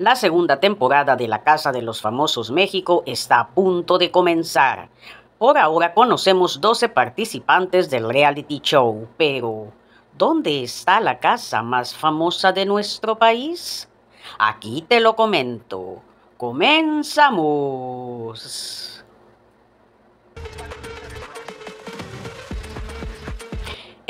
La segunda temporada de La Casa de los Famosos México está a punto de comenzar. Por ahora conocemos 12 participantes del reality show, pero ¿dónde está la casa más famosa de nuestro país? Aquí te lo comento. Comenzamos.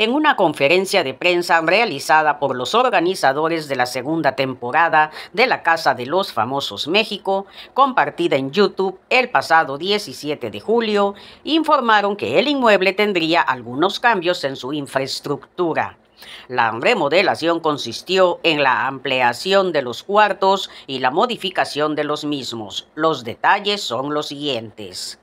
En una conferencia de prensa realizada por los organizadores de la segunda temporada de La Casa de los Famosos México, compartida en YouTube el pasado 17 de julio, informaron que el inmueble tendría algunos cambios en su infraestructura. La remodelación consistió en la ampliación de los cuartos y la modificación de los mismos. Los detalles son los siguientes.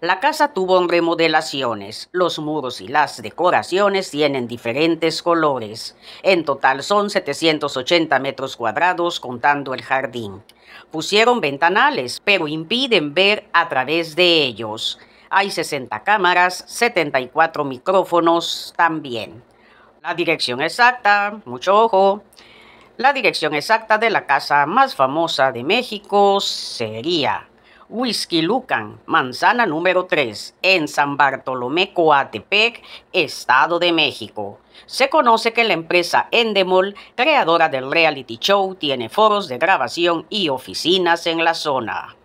La casa tuvo remodelaciones. Los muros y las decoraciones tienen diferentes colores. En total son 780 metros cuadrados contando el jardín. Pusieron ventanales, pero impiden ver a través de ellos. Hay 60 cámaras, 74 micrófonos también. La dirección exacta, mucho ojo. La dirección exacta de la casa más famosa de México sería Whisky Lucan, manzana número 3, en San Bartolomé, Coatepec, Estado de México. Se conoce que la empresa Endemol, creadora del reality show, tiene foros de grabación y oficinas en la zona.